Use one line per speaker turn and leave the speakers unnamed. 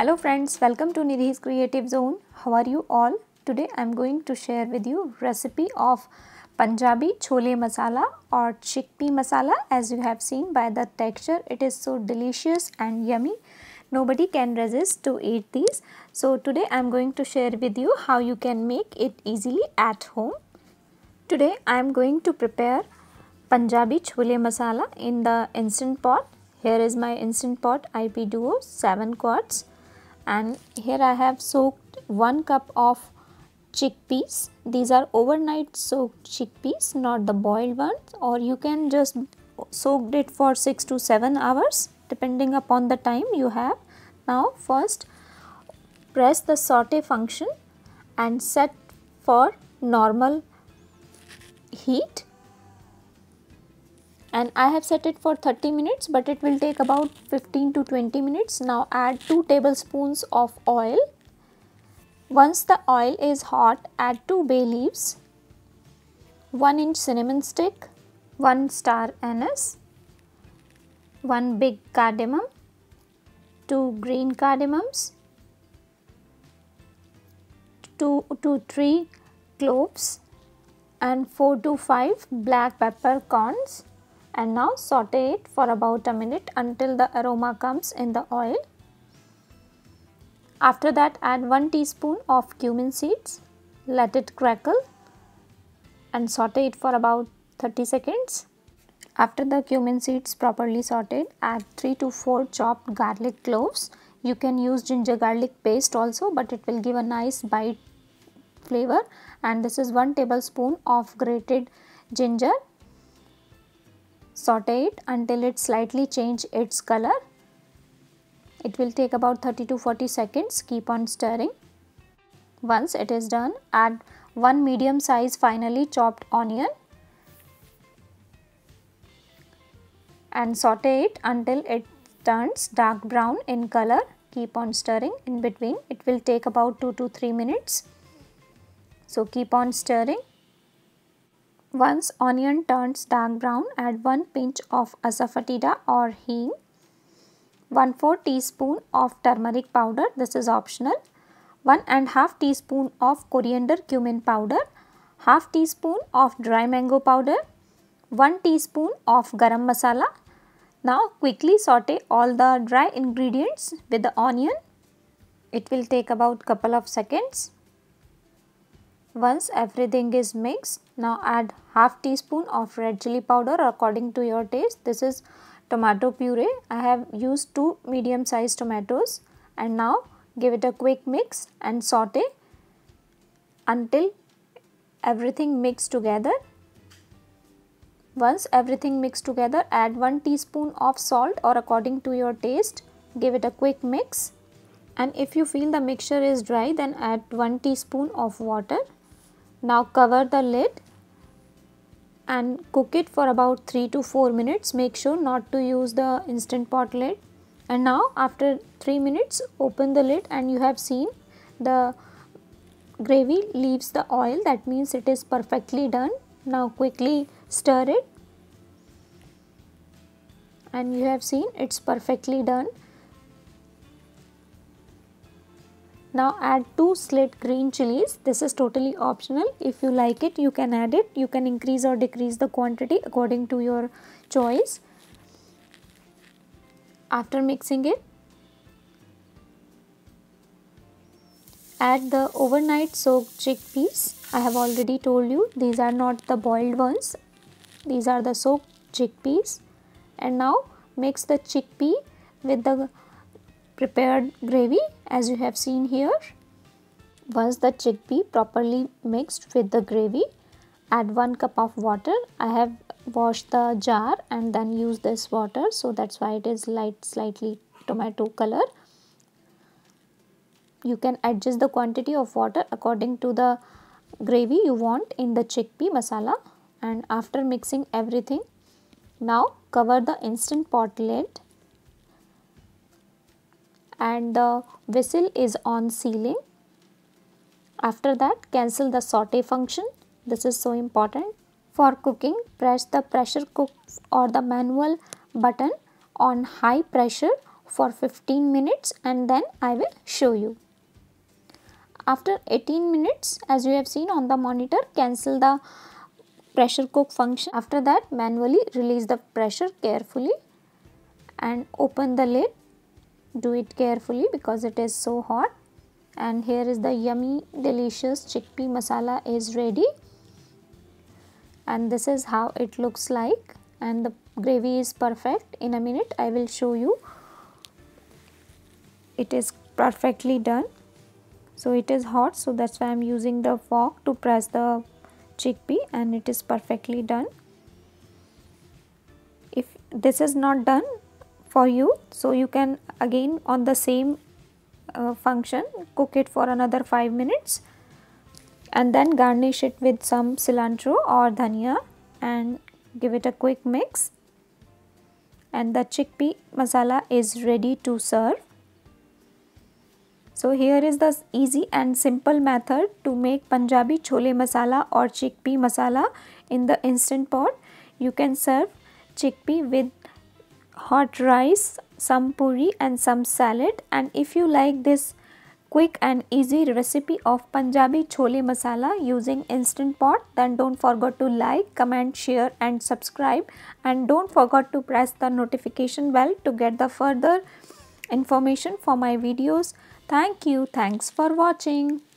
Hello friends, welcome to Nidhi's Creative Zone. How are you all? Today I am going to share with you recipe of Punjabi chole masala or chickpea masala as you have seen by the texture it is so delicious and yummy. Nobody can resist to eat these. So today I am going to share with you how you can make it easily at home. Today I am going to prepare Punjabi chole masala in the instant pot. Here is my instant pot IP Duo 7 quarts and here I have soaked 1 cup of chickpeas these are overnight soaked chickpeas not the boiled ones or you can just soaked it for 6 to 7 hours depending upon the time you have now first press the saute function and set for normal heat and I have set it for 30 minutes but it will take about 15 to 20 minutes. Now add 2 tablespoons of oil. Once the oil is hot add 2 bay leaves, 1 inch cinnamon stick, 1 star anise, 1 big cardamom, 2 green cardamoms, 2 to 3 cloves and 4 to 5 black peppercorns and now saute it for about a minute until the aroma comes in the oil. After that add 1 teaspoon of cumin seeds, let it crackle and saute it for about 30 seconds. After the cumin seeds properly sauteed, add 3 to 4 chopped garlic cloves. You can use ginger garlic paste also but it will give a nice bite flavor and this is 1 tablespoon of grated ginger saute it until it slightly change its color. It will take about 30 to 40 seconds. Keep on stirring. Once it is done, add one medium size finely chopped onion and saute it until it turns dark brown in color. Keep on stirring in between. It will take about 2 to 3 minutes. So keep on stirring. Once onion turns dark brown, add 1 pinch of asafoetida or hing, 1 4 teaspoon of turmeric powder, this is optional, 1 and half teaspoon of coriander cumin powder, half teaspoon of dry mango powder, 1 teaspoon of garam masala. Now quickly saute all the dry ingredients with the onion. It will take about couple of seconds. Once everything is mixed, now add half teaspoon of red chili powder according to your taste. This is tomato puree. I have used two medium sized tomatoes and now give it a quick mix and saute until everything mixed together. Once everything mixed together, add 1 teaspoon of salt or according to your taste. Give it a quick mix. And if you feel the mixture is dry, then add 1 teaspoon of water. Now cover the lid and cook it for about 3 to 4 minutes. Make sure not to use the instant pot lid. And now after 3 minutes open the lid and you have seen the gravy leaves the oil that means it is perfectly done. Now quickly stir it and you have seen it's perfectly done. now add two slit green chilies this is totally optional if you like it you can add it you can increase or decrease the quantity according to your choice after mixing it add the overnight soaked chickpeas I have already told you these are not the boiled ones these are the soaked chickpeas and now mix the chickpea with the prepared gravy as you have seen here. Once the chickpea properly mixed with the gravy, add 1 cup of water. I have washed the jar and then use this water so that's why it is light slightly tomato color. You can adjust the quantity of water according to the gravy you want in the chickpea masala and after mixing everything now cover the instant pot lid and the vessel is on ceiling. After that cancel the saute function. This is so important. For cooking press the pressure cook or the manual button on high pressure for 15 minutes and then I will show you. After 18 minutes as you have seen on the monitor cancel the pressure cook function. After that manually release the pressure carefully and open the lid do it carefully because it is so hot and here is the yummy delicious chickpea masala is ready and this is how it looks like and the gravy is perfect in a minute I will show you it is perfectly done so it is hot so that's why I'm using the fork to press the chickpea and it is perfectly done if this is not done for you so you can again on the same uh, function cook it for another 5 minutes and then garnish it with some cilantro or dhania and give it a quick mix and the chickpea masala is ready to serve. So here is the easy and simple method to make Punjabi chole masala or chickpea masala in the instant pot. You can serve chickpea with hot rice, some puri and some salad and if you like this quick and easy recipe of Punjabi chole masala using instant pot then don't forget to like, comment, share and subscribe and don't forget to press the notification bell to get the further information for my videos. Thank you. Thanks for watching.